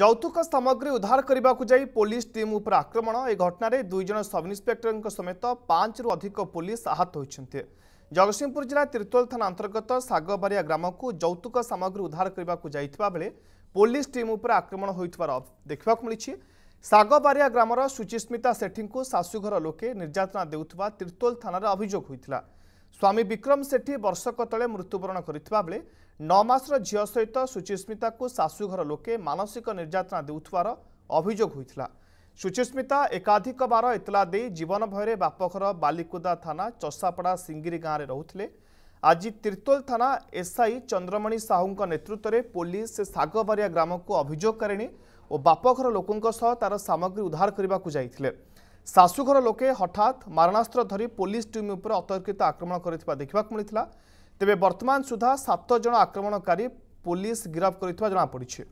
ଯୌତୁକ ସାମଗ୍ରୀ ଉଦ୍ଧାର କରିବାକୁ ଯାଇ ପୋଲିସ ଟିମ୍ ଉପରେ ଆକ୍ରମଣ ଏ ଘଟଣାରେ ଦୁଇ ଜଣ ସବ୍ ଇନ୍ସପେକ୍ଟରଙ୍କ ସମେତ ପାଞ୍ଚରୁ ଅଧିକ ପୋଲିସ ଆହତ ହୋଇଛନ୍ତି ଜଗତସିଂହପୁର ଜିଲ୍ଲା ତିର୍ତ୍ତୋଲ ଥାନା ଅନ୍ତର୍ଗତ ଶାଗବାରିଆ ଗ୍ରାମକୁ ଯୌତୁକ ସାମଗ୍ରୀ ଉଦ୍ଧାର କରିବାକୁ ଯାଇଥିବା ବେଳେ ପୋଲିସ ଟିମ୍ ଉପରେ ଆକ୍ରମଣ ହୋଇଥିବାର ଦେଖିବାକୁ ମିଳିଛି ଶାଗବାରିଆ ଗ୍ରାମର ସୁଚିସ୍ମିତା ସେଠୀଙ୍କୁ ଶାଶୁଘର ଲୋକେ ନିର୍ଯାତନା ଦେଉଥିବା ତିର୍ତ୍ତୋଲ ଥାନାରେ ଅଭିଯୋଗ ହୋଇଥିଲା ସ୍ୱାମୀ ବିକ୍ରମ ସେଠୀ ବର୍ଷକ ତଳେ ମୃତ୍ୟୁବରଣ କରିଥିବା ବେଳେ ନଅ ମାସର ଝିଅ ସହିତ ସୁଚିସ୍ମିତାକୁ ଶାଶୁଘର ଲୋକେ ମାନସିକ ନିର୍ଯାତନା ଦେଉଥିବାର ଅଭିଯୋଗ ହୋଇଥିଲା ସୁଚିସ୍ମିତା ଏକାଧିକ ବାର ଏତଲା ଦେଇ ଜୀବନ ଭୟରେ ବାପଘର ବାଲିକୁଦା ଥାନା ଚଷାପଡ଼ା ସିଙ୍ଗିରି ଗାଁରେ ରହୁଥିଲେ ଆଜି ତିର୍ତୋଲ ଥାନା ଏସ୍ଆଇ ଚନ୍ଦ୍ରମଣି ସାହୁଙ୍କ ନେତୃତ୍ୱରେ ପୋଲିସ ସାଗବାରିଆ ଗ୍ରାମକୁ ଅଭିଯୋଗକାରିଣୀ ଓ ବାପଘର ଲୋକଙ୍କ ସହ ତାର ସାମଗ୍ରୀ ଉଦ୍ଧାର କରିବାକୁ ଯାଇଥିଲେ ଶାଶୁଘର ଲୋକେ ହଠାତ୍ ମାରଣାସ୍ତ୍ର ଧରି ପୋଲିସ ଟିମ୍ ଉପରେ ଅତର୍କିତ ଆକ୍ରମଣ କରିଥିବା ଦେଖିବାକୁ ମିଳିଥିଲା ତେବେ ବର୍ତ୍ତମାନ ସୁଦ୍ଧା ସାତ ଜଣ ଆକ୍ରମଣକାରୀ ପୋଲିସ ଗିରଫ କରିଥିବା ଜଣାପଡ଼ିଛି